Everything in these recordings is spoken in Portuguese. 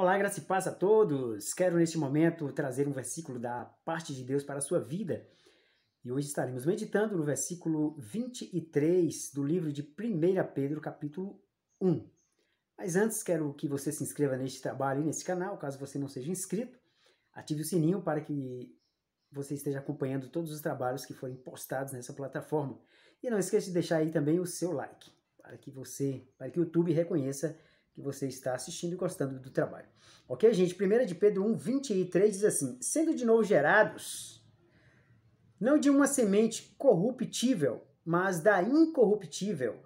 Olá, graça e paz a todos! Quero neste momento trazer um versículo da parte de Deus para a sua vida. E hoje estaremos meditando no versículo 23 do livro de 1 Pedro, capítulo 1. Mas antes, quero que você se inscreva neste trabalho e neste canal, caso você não seja inscrito. Ative o sininho para que você esteja acompanhando todos os trabalhos que forem postados nessa plataforma. E não esqueça de deixar aí também o seu like, para que você, para que o YouTube reconheça que você está assistindo e gostando do trabalho. Ok, gente? 1 de Pedro 1, 23 diz assim: Sendo de novo gerados, não de uma semente corruptível, mas da incorruptível,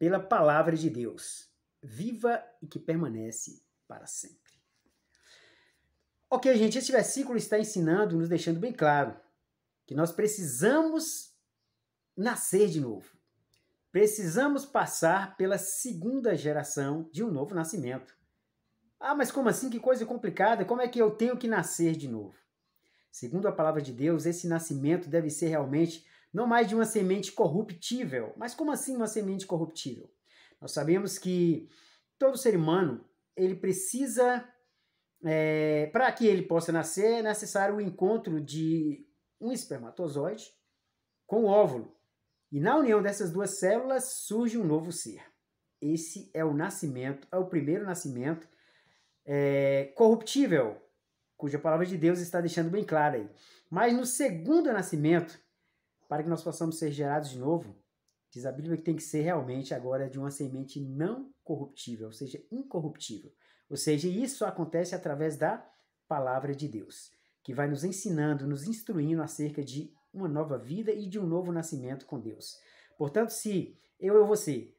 pela palavra de Deus, viva e que permanece para sempre. Ok, gente, esse versículo está ensinando, nos deixando bem claro, que nós precisamos nascer de novo. Precisamos passar pela segunda geração de um novo nascimento. Ah, mas como assim? Que coisa complicada! Como é que eu tenho que nascer de novo? Segundo a palavra de Deus, esse nascimento deve ser realmente não mais de uma semente corruptível. Mas como assim uma semente corruptível? Nós sabemos que todo ser humano ele precisa, é, para que ele possa nascer, é necessário o encontro de um espermatozoide com o óvulo. E na união dessas duas células surge um novo ser. Esse é o nascimento, é o primeiro nascimento é, corruptível, cuja palavra de Deus está deixando bem clara aí. Mas no segundo nascimento, para que nós possamos ser gerados de novo, diz a Bíblia que tem que ser realmente agora de uma semente não corruptível, ou seja, incorruptível. Ou seja, isso acontece através da palavra de Deus, que vai nos ensinando, nos instruindo acerca de uma nova vida e de um novo nascimento com Deus. Portanto, se eu e você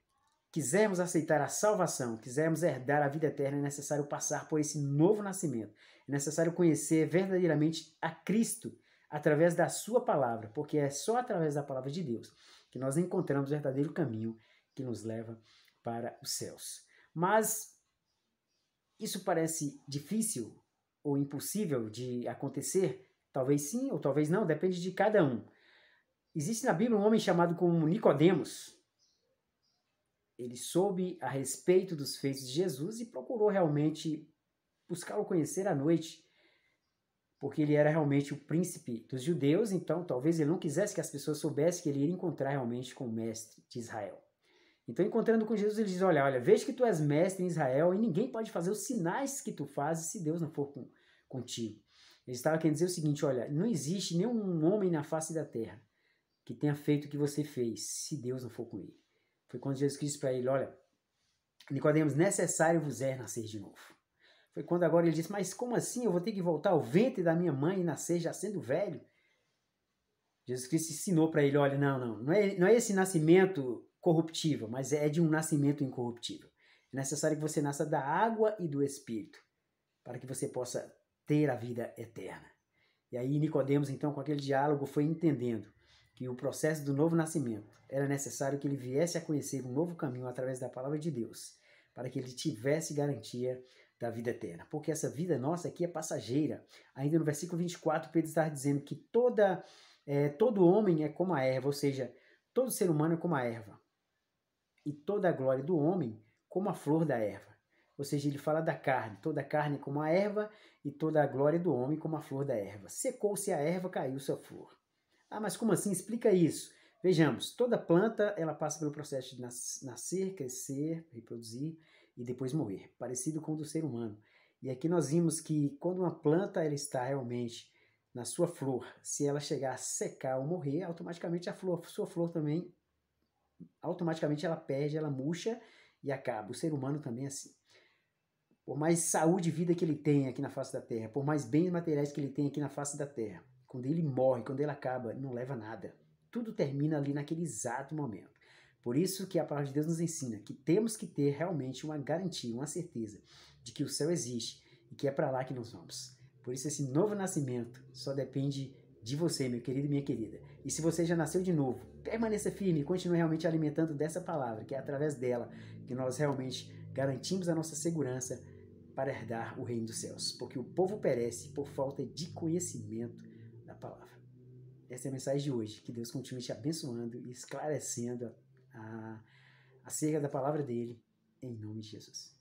quisermos aceitar a salvação, quisermos herdar a vida eterna, é necessário passar por esse novo nascimento. É necessário conhecer verdadeiramente a Cristo através da sua palavra, porque é só através da palavra de Deus que nós encontramos o verdadeiro caminho que nos leva para os céus. Mas isso parece difícil ou impossível de acontecer Talvez sim ou talvez não, depende de cada um. Existe na Bíblia um homem chamado como Nicodemos. Ele soube a respeito dos feitos de Jesus e procurou realmente buscá-lo conhecer à noite, porque ele era realmente o príncipe dos judeus, então talvez ele não quisesse que as pessoas soubessem que ele iria encontrar realmente com o mestre de Israel. Então, encontrando com Jesus, ele diz: Olha, olha, veja que tu és mestre em Israel e ninguém pode fazer os sinais que tu fazes se Deus não for com, contigo. Ele estava querendo dizer o seguinte: olha, não existe nenhum homem na face da terra que tenha feito o que você fez, se Deus não for com ele. Foi quando Jesus disse para ele: olha, Nicodemos, necessário vos é nascer de novo. Foi quando agora ele disse: mas como assim? Eu vou ter que voltar ao ventre da minha mãe e nascer já sendo velho? Jesus Cristo ensinou para ele: olha, não, não, não é, não é esse nascimento corruptível, mas é de um nascimento incorruptível. É necessário que você nasça da água e do espírito, para que você possa ter a vida eterna. E aí Nicodemos então com aquele diálogo foi entendendo que o processo do novo nascimento era necessário que ele viesse a conhecer um novo caminho através da palavra de Deus, para que ele tivesse garantia da vida eterna. Porque essa vida nossa aqui é passageira. Ainda no versículo 24, Pedro está dizendo que toda, é, todo homem é como a erva, ou seja, todo ser humano é como a erva. E toda a glória do homem como a flor da erva. Ou seja, ele fala da carne, toda a carne é como a erva e toda a glória do homem como a flor da erva. Secou-se a erva, caiu sua flor. Ah, mas como assim? Explica isso. Vejamos, toda planta ela passa pelo processo de nascer, crescer, reproduzir e depois morrer, parecido com o do ser humano. E aqui nós vimos que quando uma planta ela está realmente na sua flor, se ela chegar a secar ou morrer, automaticamente a flor, sua flor também, automaticamente ela perde, ela murcha e acaba. O ser humano também é assim por mais saúde e vida que ele tenha aqui na face da terra, por mais bens materiais que ele tenha aqui na face da terra, quando ele morre, quando ele acaba, não leva nada. Tudo termina ali naquele exato momento. Por isso que a palavra de Deus nos ensina que temos que ter realmente uma garantia, uma certeza de que o céu existe e que é para lá que nós vamos. Por isso esse novo nascimento só depende de você, meu querido e minha querida. E se você já nasceu de novo, permaneça firme e continue realmente alimentando dessa palavra, que é através dela que nós realmente garantimos a nossa segurança para herdar o reino dos céus, porque o povo perece por falta de conhecimento da palavra. Essa é a mensagem de hoje. Que Deus continue te abençoando e esclarecendo a, a, acerca da palavra dele, em nome de Jesus.